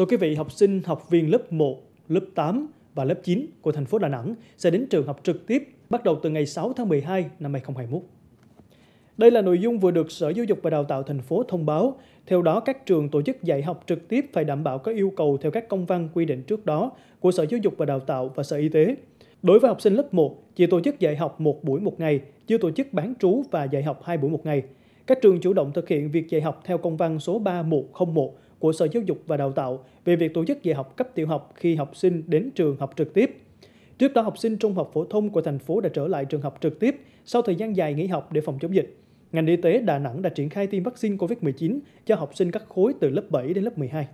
Thưa quý vị, học sinh học viên lớp 1, lớp 8 và lớp 9 của thành phố Đà Nẵng sẽ đến trường học trực tiếp bắt đầu từ ngày 6 tháng 12 năm 2021. Đây là nội dung vừa được Sở Giáo dục và Đào tạo thành phố thông báo. Theo đó, các trường tổ chức dạy học trực tiếp phải đảm bảo các yêu cầu theo các công văn quy định trước đó của Sở Giáo dục và Đào tạo và Sở Y tế. Đối với học sinh lớp 1, chỉ tổ chức dạy học một buổi một ngày, chưa tổ chức bán trú và dạy học hai buổi một ngày. Các trường chủ động thực hiện việc dạy học theo công văn số 3101 của Sở Giáo dục và Đào tạo về việc tổ chức dạy học cấp tiểu học khi học sinh đến trường học trực tiếp. Trước đó, học sinh trung học phổ thông của thành phố đã trở lại trường học trực tiếp sau thời gian dài nghỉ học để phòng chống dịch. Ngành y tế Đà Nẵng đã triển khai tiêm vaccine COVID-19 cho học sinh các khối từ lớp 7 đến lớp 12.